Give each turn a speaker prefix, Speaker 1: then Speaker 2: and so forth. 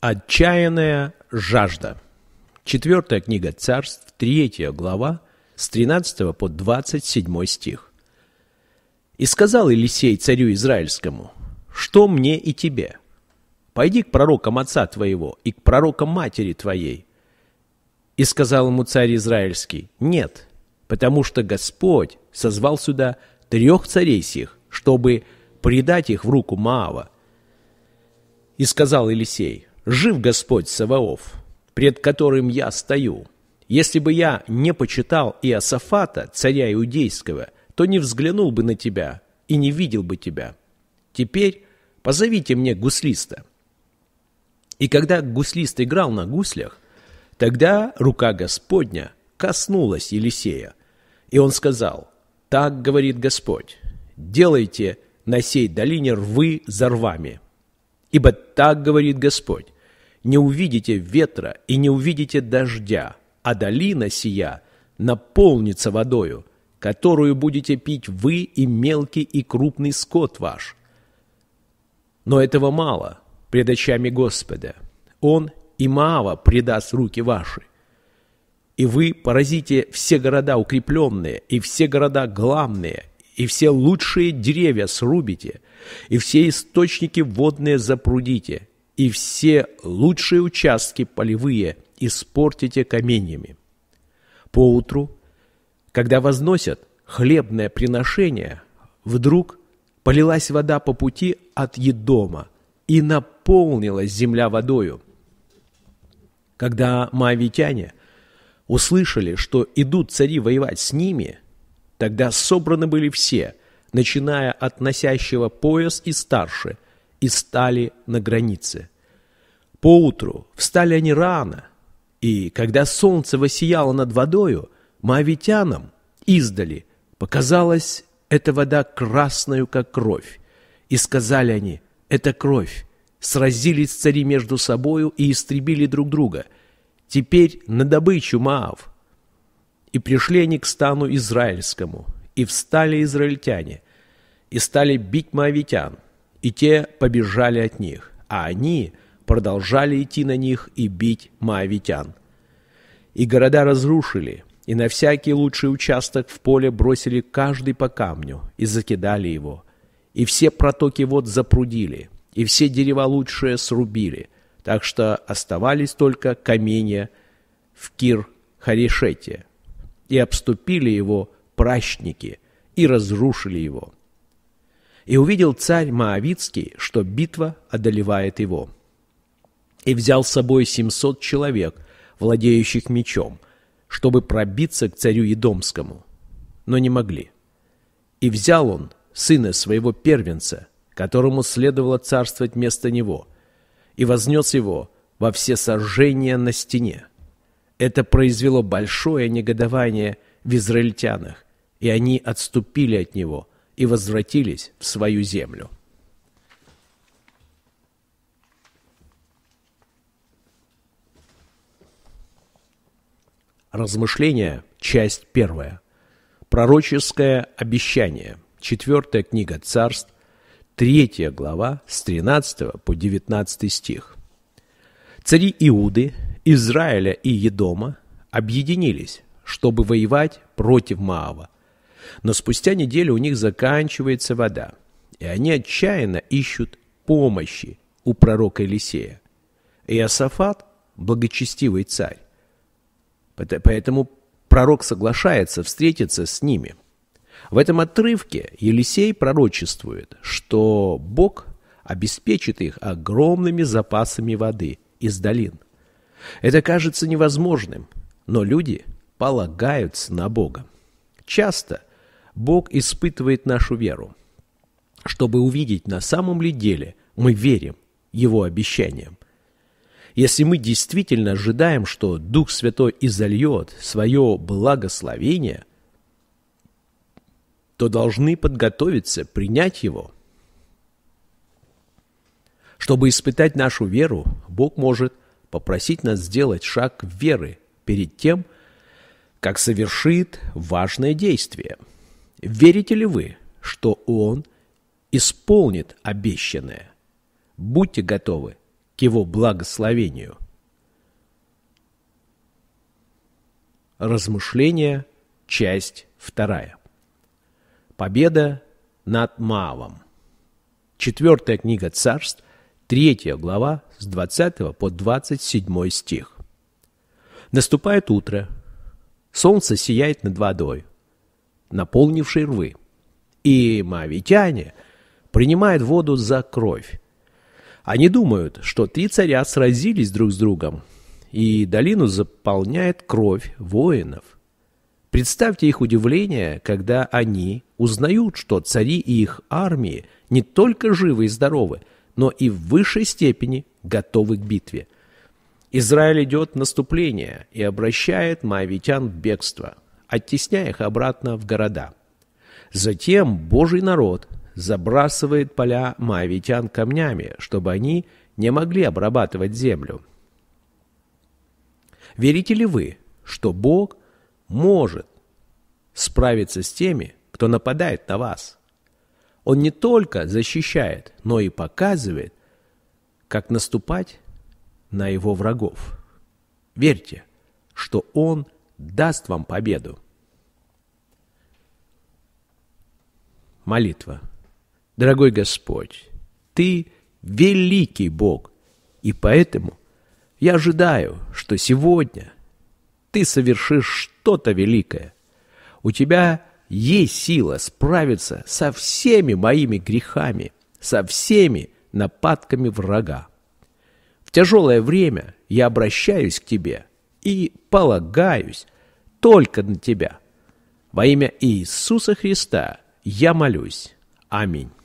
Speaker 1: Отчаянная жажда. Четвертая книга царств, третья глава, с 13 по 27 стих. «И сказал Елисей царю Израильскому, что мне и тебе? Пойди к пророкам отца твоего и к пророкам матери твоей. И сказал ему царь Израильский, нет, потому что Господь созвал сюда трех царей сих, чтобы предать их в руку Маава. И сказал Елисей, Жив Господь Саваоф, пред которым я стою. Если бы я не почитал Иосафата, царя иудейского, то не взглянул бы на тебя и не видел бы тебя. Теперь позовите мне гуслиста». И когда гуслист играл на гуслях, тогда рука Господня коснулась Елисея, и он сказал, «Так говорит Господь, делайте на сей долине рвы за рвами, ибо так говорит Господь, не увидите ветра и не увидите дождя, а долина сия наполнится водою, которую будете пить вы и мелкий и крупный скот ваш. Но этого мало пред очами Господа. Он и Маава предаст руки ваши. И вы поразите все города укрепленные, и все города главные, и все лучшие деревья срубите, и все источники водные запрудите, и все лучшие участки полевые испортите каменьями. Поутру, когда возносят хлебное приношение, вдруг полилась вода по пути от Едома, и наполнилась земля водою. Когда маавитяне услышали, что идут цари воевать с ними, тогда собраны были все, начиная от носящего пояс и старше – и стали на границе. Поутру встали они рано, и когда солнце воссияло над водою, маавитянам издали показалась эта вода красную, как кровь. И сказали они, это кровь. Сразились цари между собою и истребили друг друга. Теперь на добычу Маав. И пришли они к стану израильскому, и встали израильтяне, и стали бить маавитян, и те побежали от них, а они продолжали идти на них и бить Моавитян. И города разрушили, и на всякий лучший участок в поле бросили каждый по камню и закидали его. И все протоки вод запрудили, и все дерева лучшие срубили, так что оставались только каменья в Кир-Харишете. И обступили его пращники и разрушили его. И увидел царь Моавицкий, что битва одолевает его. И взял с собой семьсот человек, владеющих мечом, чтобы пробиться к царю Едомскому, но не могли. И взял он сына своего первенца, которому следовало царствовать вместо него, и вознес его во все сожжения на стене. Это произвело большое негодование в израильтянах, и они отступили от него, и возвратились в свою землю. Размышления, часть первая. Пророческое обещание. Четвертая книга царств, третья глава с 13 по 19 стих. Цари Иуды, Израиля и Едома объединились, чтобы воевать против Маава – но спустя неделю у них заканчивается вода, и они отчаянно ищут помощи у пророка Елисея. И Асафат – благочестивый царь. Поэтому пророк соглашается встретиться с ними. В этом отрывке Елисей пророчествует, что Бог обеспечит их огромными запасами воды из долин. Это кажется невозможным, но люди полагаются на Бога. Часто Бог испытывает нашу веру, чтобы увидеть, на самом ли деле мы верим Его обещаниям. Если мы действительно ожидаем, что Дух Святой изольет свое благословение, то должны подготовиться принять его. Чтобы испытать нашу веру, Бог может попросить нас сделать шаг веры перед тем, как совершит важное действие – Верите ли вы, что Он исполнит обещанное? Будьте готовы к Его благословению. Размышления, часть вторая. Победа над Маавом. Четвертая книга царств, третья глава с 20 по 27 стих. Наступает утро. Солнце сияет над водой наполнивший рвы. И мавитяне принимают воду за кровь. Они думают, что три царя сразились друг с другом, и долину заполняет кровь воинов. Представьте их удивление, когда они узнают, что цари и их армии не только живы и здоровы, но и в высшей степени готовы к битве. Израиль идет в наступление и обращает моавитян в бегство – оттесняя их обратно в города. Затем Божий народ забрасывает поля моавитян камнями, чтобы они не могли обрабатывать землю. Верите ли вы, что Бог может справиться с теми, кто нападает на вас? Он не только защищает, но и показывает, как наступать на его врагов. Верьте, что Он – даст вам победу. Молитва. Дорогой Господь, Ты великий Бог, и поэтому я ожидаю, что сегодня Ты совершишь что-то великое. У Тебя есть сила справиться со всеми моими грехами, со всеми нападками врага. В тяжелое время я обращаюсь к Тебе – и полагаюсь только на Тебя. Во имя Иисуса Христа я молюсь. Аминь.